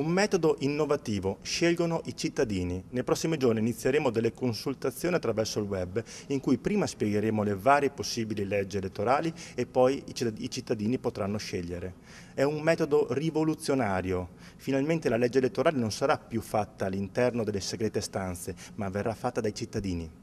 Un metodo innovativo scelgono i cittadini. Nei prossimi giorni inizieremo delle consultazioni attraverso il web in cui prima spiegheremo le varie possibili leggi elettorali e poi i cittadini potranno scegliere. È un metodo rivoluzionario. Finalmente la legge elettorale non sarà più fatta all'interno delle segrete stanze, ma verrà fatta dai cittadini.